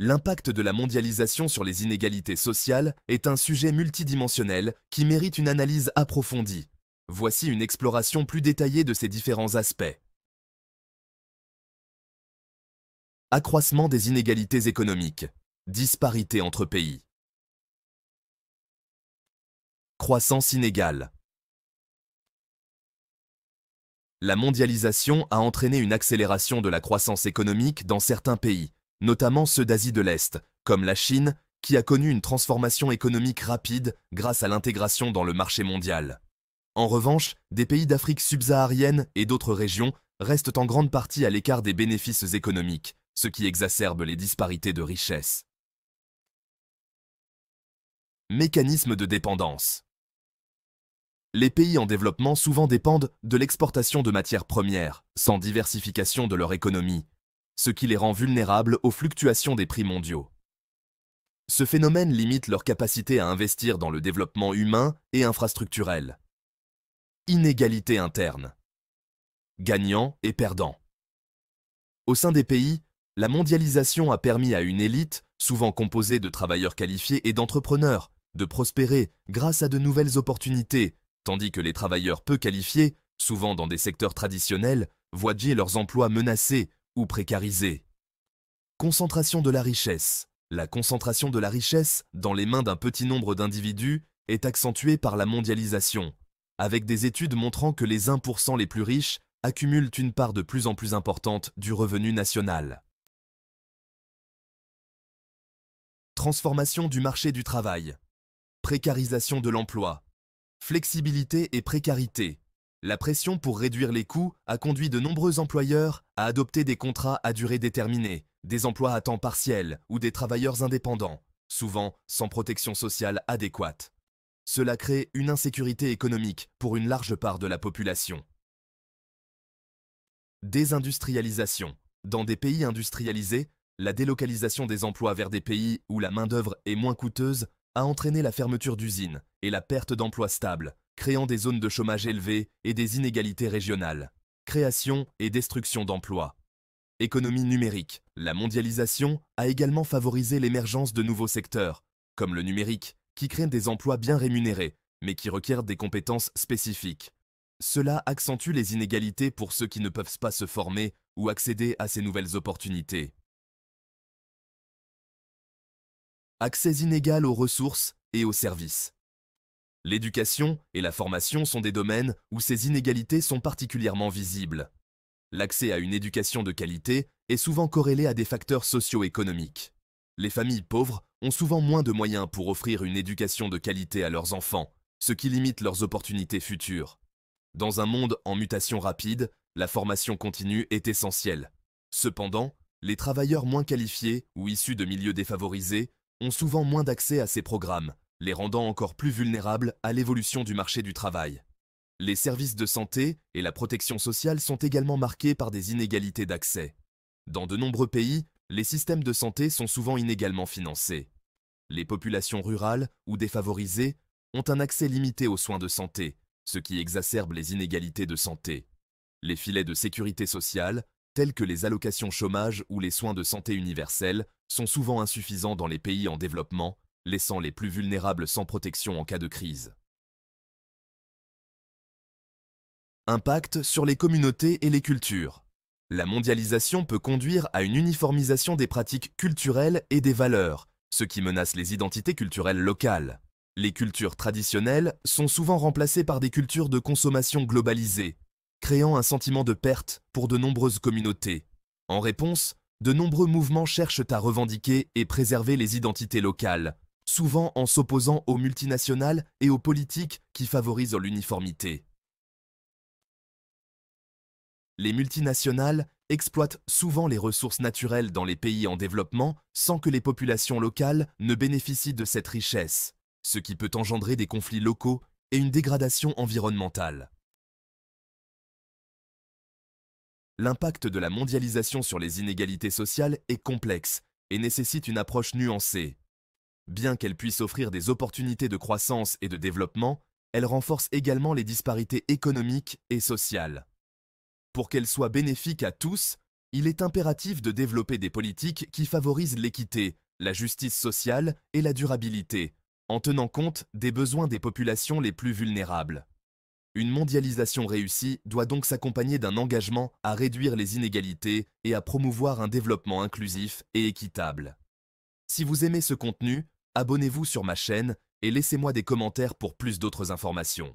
L'impact de la mondialisation sur les inégalités sociales est un sujet multidimensionnel qui mérite une analyse approfondie. Voici une exploration plus détaillée de ces différents aspects. Accroissement des inégalités économiques. Disparité entre pays. Croissance inégale. La mondialisation a entraîné une accélération de la croissance économique dans certains pays, notamment ceux d'Asie de l'Est, comme la Chine, qui a connu une transformation économique rapide grâce à l'intégration dans le marché mondial. En revanche, des pays d'Afrique subsaharienne et d'autres régions restent en grande partie à l'écart des bénéfices économiques, ce qui exacerbe les disparités de richesse. Mécanisme de dépendance Les pays en développement souvent dépendent de l'exportation de matières premières, sans diversification de leur économie, ce qui les rend vulnérables aux fluctuations des prix mondiaux. Ce phénomène limite leur capacité à investir dans le développement humain et infrastructurel. Inégalité interne. Gagnants et perdants. Au sein des pays, la mondialisation a permis à une élite, souvent composée de travailleurs qualifiés et d'entrepreneurs, de prospérer grâce à de nouvelles opportunités, tandis que les travailleurs peu qualifiés, souvent dans des secteurs traditionnels, voient leurs emplois menacés ou précarisés. Concentration de la richesse. La concentration de la richesse dans les mains d'un petit nombre d'individus est accentuée par la mondialisation, avec des études montrant que les 1% les plus riches accumulent une part de plus en plus importante du revenu national. Transformation du marché du travail. Précarisation de l'emploi. Flexibilité et précarité. La pression pour réduire les coûts a conduit de nombreux employeurs à adopter des contrats à durée déterminée, des emplois à temps partiel ou des travailleurs indépendants, souvent sans protection sociale adéquate. Cela crée une insécurité économique pour une large part de la population. Désindustrialisation. Dans des pays industrialisés, la délocalisation des emplois vers des pays où la main-d'œuvre est moins coûteuse a entraîné la fermeture d'usines et la perte d'emplois stables, créant des zones de chômage élevées et des inégalités régionales. Création et destruction d'emplois. Économie numérique. La mondialisation a également favorisé l'émergence de nouveaux secteurs, comme le numérique, qui créent des emplois bien rémunérés, mais qui requièrent des compétences spécifiques. Cela accentue les inégalités pour ceux qui ne peuvent pas se former ou accéder à ces nouvelles opportunités. Accès inégal aux ressources et aux services. L'éducation et la formation sont des domaines où ces inégalités sont particulièrement visibles. L'accès à une éducation de qualité est souvent corrélé à des facteurs socio-économiques. Les familles pauvres ont souvent moins de moyens pour offrir une éducation de qualité à leurs enfants, ce qui limite leurs opportunités futures. Dans un monde en mutation rapide, la formation continue est essentielle. Cependant, les travailleurs moins qualifiés ou issus de milieux défavorisés ont souvent moins d'accès à ces programmes, les rendant encore plus vulnérables à l'évolution du marché du travail. Les services de santé et la protection sociale sont également marqués par des inégalités d'accès. Dans de nombreux pays, les systèmes de santé sont souvent inégalement financés. Les populations rurales ou défavorisées ont un accès limité aux soins de santé, ce qui exacerbe les inégalités de santé. Les filets de sécurité sociale, tels que les allocations chômage ou les soins de santé universels, sont souvent insuffisants dans les pays en développement, laissant les plus vulnérables sans protection en cas de crise. Impact sur les communautés et les cultures. La mondialisation peut conduire à une uniformisation des pratiques culturelles et des valeurs, ce qui menace les identités culturelles locales. Les cultures traditionnelles sont souvent remplacées par des cultures de consommation globalisées, créant un sentiment de perte pour de nombreuses communautés. En réponse, de nombreux mouvements cherchent à revendiquer et préserver les identités locales, souvent en s'opposant aux multinationales et aux politiques qui favorisent l'uniformité. Les multinationales exploitent souvent les ressources naturelles dans les pays en développement sans que les populations locales ne bénéficient de cette richesse, ce qui peut engendrer des conflits locaux et une dégradation environnementale. L'impact de la mondialisation sur les inégalités sociales est complexe et nécessite une approche nuancée. Bien qu'elle puisse offrir des opportunités de croissance et de développement, elle renforce également les disparités économiques et sociales. Pour qu'elle soit bénéfique à tous, il est impératif de développer des politiques qui favorisent l'équité, la justice sociale et la durabilité, en tenant compte des besoins des populations les plus vulnérables. Une mondialisation réussie doit donc s'accompagner d'un engagement à réduire les inégalités et à promouvoir un développement inclusif et équitable. Si vous aimez ce contenu, abonnez-vous sur ma chaîne et laissez-moi des commentaires pour plus d'autres informations.